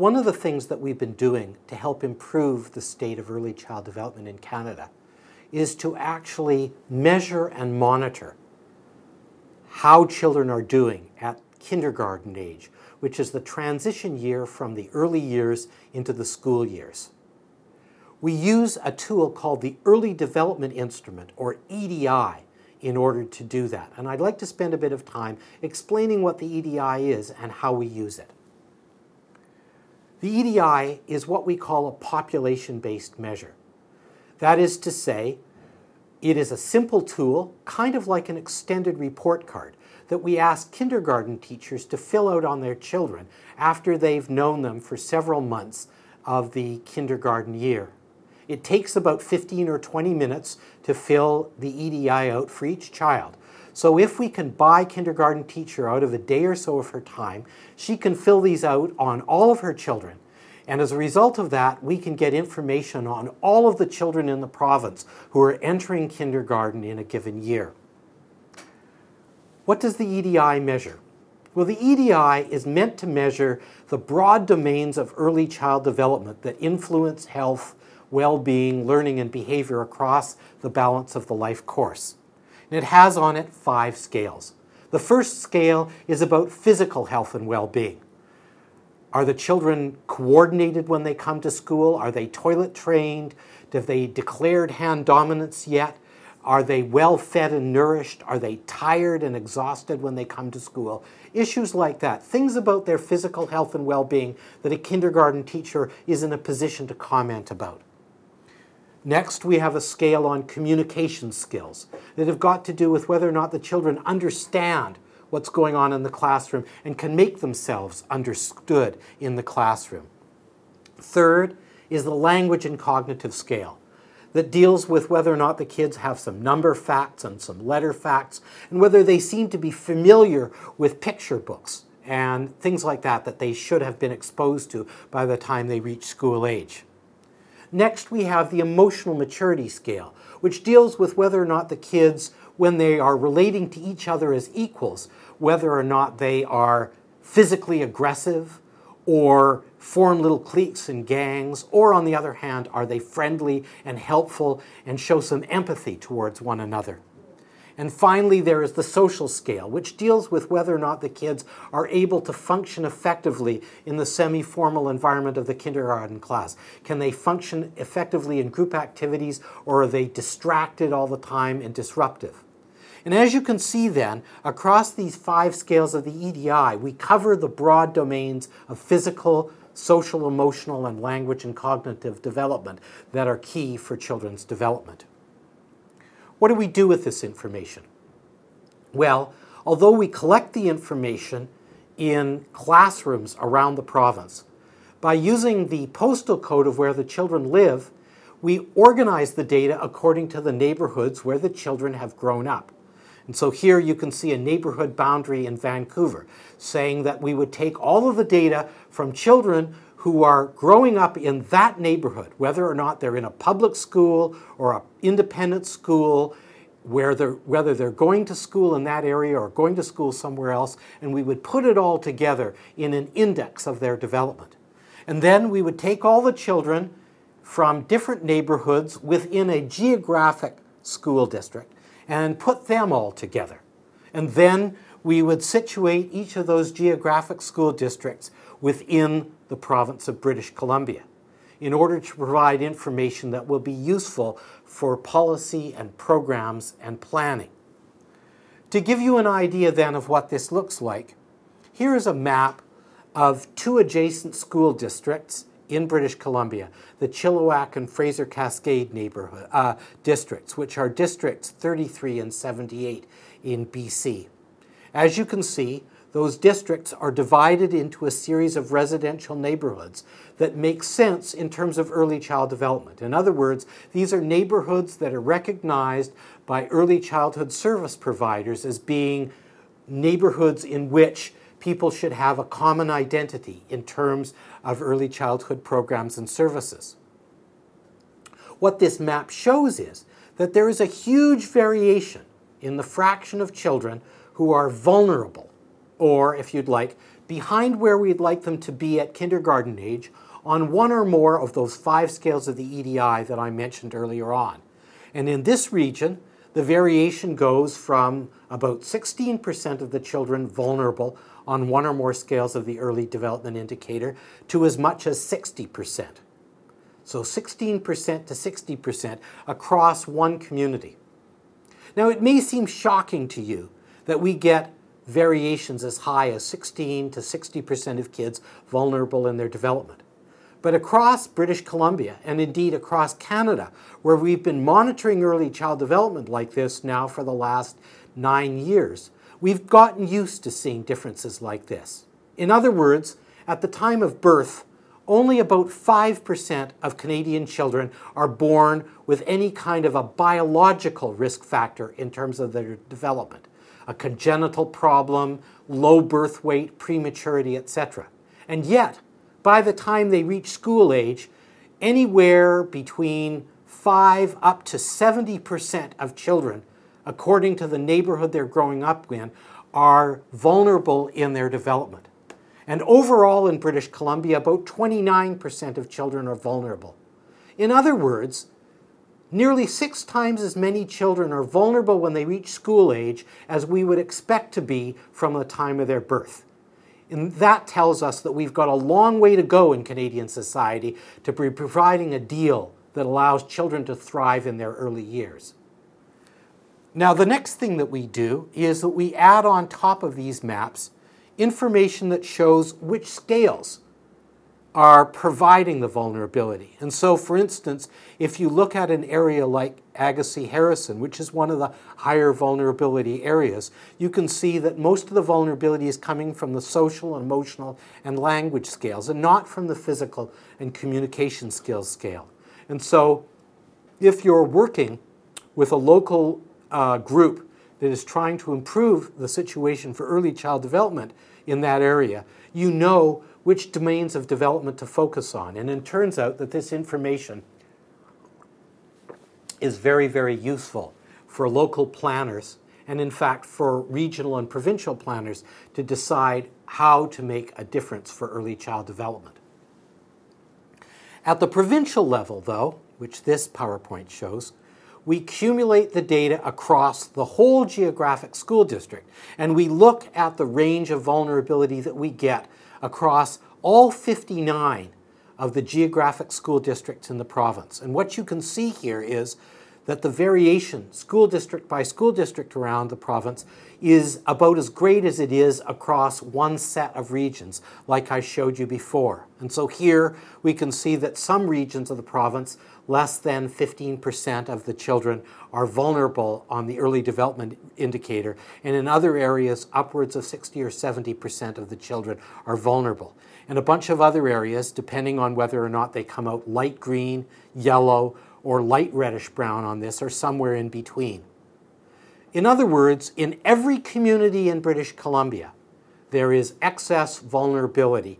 One of the things that we've been doing to help improve the state of early child development in Canada is to actually measure and monitor how children are doing at kindergarten age, which is the transition year from the early years into the school years. We use a tool called the Early Development Instrument, or EDI, in order to do that. And I'd like to spend a bit of time explaining what the EDI is and how we use it. The EDI is what we call a population-based measure. That is to say, it is a simple tool, kind of like an extended report card, that we ask kindergarten teachers to fill out on their children after they've known them for several months of the kindergarten year. It takes about 15 or 20 minutes to fill the EDI out for each child. So if we can buy kindergarten teacher out of a day or so of her time, she can fill these out on all of her children. And as a result of that, we can get information on all of the children in the province who are entering kindergarten in a given year. What does the EDI measure? Well, the EDI is meant to measure the broad domains of early child development that influence health, well being, learning, and behavior across the balance of the life course and it has on it five scales. The first scale is about physical health and well being. Are the children coordinated when they come to school? Are they toilet trained? Have they declared hand dominance yet? Are they well fed and nourished? Are they tired and exhausted when they come to school? Issues like that, things about their physical health and well being that a kindergarten teacher is in a position to comment about. Next, we have a scale on communication skills that have got to do with whether or not the children understand what's going on in the classroom and can make themselves understood in the classroom. Third is the language and cognitive scale that deals with whether or not the kids have some number facts and some letter facts and whether they seem to be familiar with picture books and things like that that they should have been exposed to by the time they reach school age. Next, we have the emotional maturity scale, which deals with whether or not the kids, when they are relating to each other as equals, whether or not they are physically aggressive or form little cliques and gangs, or on the other hand, are they friendly and helpful and show some empathy towards one another. And finally, there is the social scale, which deals with whether or not the kids are able to function effectively in the semi formal environment of the kindergarten class. Can they function effectively in group activities, or are they distracted all the time and disruptive? And as you can see then, across these five scales of the EDI, we cover the broad domains of physical, social, emotional, and language and cognitive development that are key for children's development. What do we do with this information? Well, although we collect the information in classrooms around the province, by using the postal code of where the children live, we organize the data according to the neighborhoods where the children have grown up. And so here you can see a neighborhood boundary in Vancouver saying that we would take all of the data from children who are growing up in that neighborhood, whether or not they're in a public school or an independent school, where they're, whether they're going to school in that area or going to school somewhere else, and we would put it all together in an index of their development. And then we would take all the children from different neighborhoods within a geographic school district and put them all together. And then we would situate each of those geographic school districts within the province of British Columbia in order to provide information that will be useful for policy and programs and planning. To give you an idea then of what this looks like, here is a map of two adjacent school districts in British Columbia, the Chilliwack and Fraser Cascade neighborhood uh, districts, which are districts 33 and 78 in BC. As you can see, those districts are divided into a series of residential neighborhoods that make sense in terms of early child development. In other words, these are neighborhoods that are recognized by early childhood service providers as being neighborhoods in which people should have a common identity in terms of early childhood programs and services. What this map shows is that there is a huge variation in the fraction of children who are vulnerable, or if you'd like, behind where we'd like them to be at kindergarten age on one or more of those five scales of the EDI that I mentioned earlier on. And in this region, the variation goes from about 16% of the children vulnerable on one or more scales of the early development indicator to as much as 60%. So 16% to 60% across one community. Now, it may seem shocking to you that we get variations as high as 16 to 60% of kids vulnerable in their development. But across British Columbia and indeed across Canada, where we've been monitoring early child development like this now for the last nine years, we've gotten used to seeing differences like this. In other words, at the time of birth, only about 5% of Canadian children are born with any kind of a biological risk factor in terms of their development a congenital problem, low birth weight, prematurity, etc. And yet, by the time they reach school age, anywhere between 5 up to 70% of children, according to the neighborhood they're growing up in, are vulnerable in their development. And overall in British Columbia, about 29% of children are vulnerable. In other words, Nearly six times as many children are vulnerable when they reach school age as we would expect to be from the time of their birth. And that tells us that we've got a long way to go in Canadian society to be providing a deal that allows children to thrive in their early years. Now, the next thing that we do is that we add on top of these maps information that shows which scales are providing the vulnerability. And so, for instance, if you look at an area like Agassiz Harrison, which is one of the higher vulnerability areas, you can see that most of the vulnerability is coming from the social, and emotional, and language scales, and not from the physical and communication skills scale. And so, if you're working with a local uh, group that is trying to improve the situation for early child development in that area, you know which domains of development to focus on. And it turns out that this information is very, very useful for local planners and, in fact, for regional and provincial planners to decide how to make a difference for early child development. At the provincial level, though, which this PowerPoint shows, we accumulate the data across the whole geographic school district and we look at the range of vulnerability that we get across all 59 of the geographic school districts in the province. And what you can see here is that the variation school district by school district around the province is about as great as it is across one set of regions, like I showed you before. And so here we can see that some regions of the province, less than 15% of the children are vulnerable on the early development indicator, and in other areas, upwards of 60 or 70% of the children are vulnerable. And a bunch of other areas, depending on whether or not they come out light green, yellow, or light reddish brown on this, or somewhere in between. In other words, in every community in British Columbia, there is excess vulnerability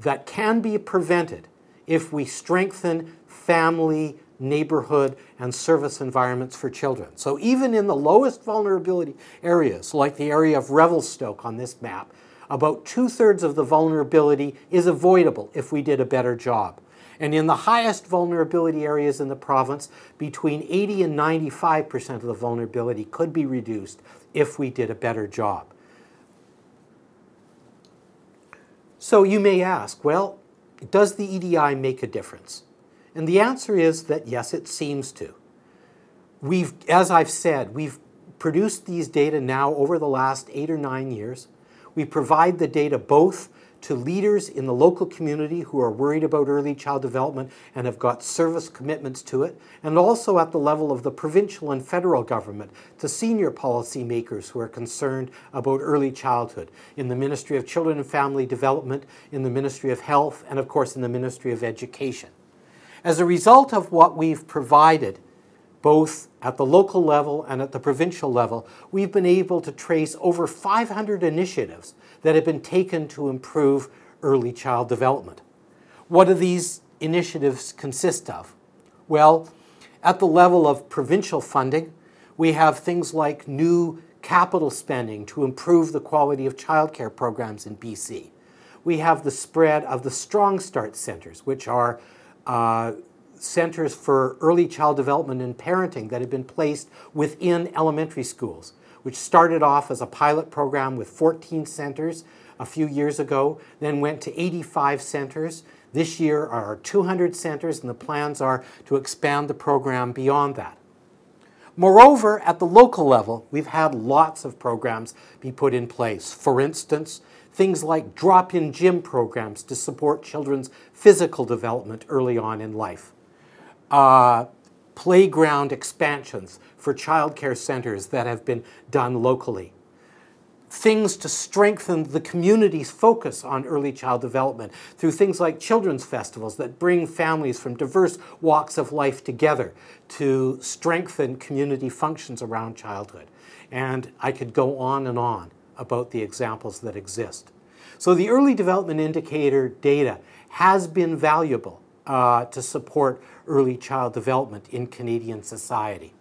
that can be prevented if we strengthen family, neighborhood, and service environments for children. So even in the lowest vulnerability areas, like the area of Revelstoke on this map, about two-thirds of the vulnerability is avoidable if we did a better job and in the highest vulnerability areas in the province, between 80 and 95% of the vulnerability could be reduced if we did a better job. So you may ask, well, does the EDI make a difference? And the answer is that yes, it seems to. We've, as I've said, we've produced these data now over the last eight or nine years. We provide the data both to leaders in the local community who are worried about early child development and have got service commitments to it, and also at the level of the provincial and federal government to senior policymakers who are concerned about early childhood in the Ministry of Children and Family Development, in the Ministry of Health, and of course in the Ministry of Education. As a result of what we've provided, both at the local level and at the provincial level, we've been able to trace over 500 initiatives that have been taken to improve early child development. What do these initiatives consist of? Well, at the level of provincial funding, we have things like new capital spending to improve the quality of childcare programs in BC. We have the spread of the Strong Start Centers, which are uh, centers for early child development and parenting that have been placed within elementary schools which started off as a pilot program with 14 centers a few years ago, then went to 85 centers. This year are 200 centers, and the plans are to expand the program beyond that. Moreover, at the local level, we've had lots of programs be put in place. For instance, things like drop-in gym programs to support children's physical development early on in life. Uh, playground expansions for childcare centers that have been done locally. Things to strengthen the community's focus on early child development through things like children's festivals that bring families from diverse walks of life together to strengthen community functions around childhood. And I could go on and on about the examples that exist. So the early development indicator data has been valuable uh, to support early child development in Canadian society.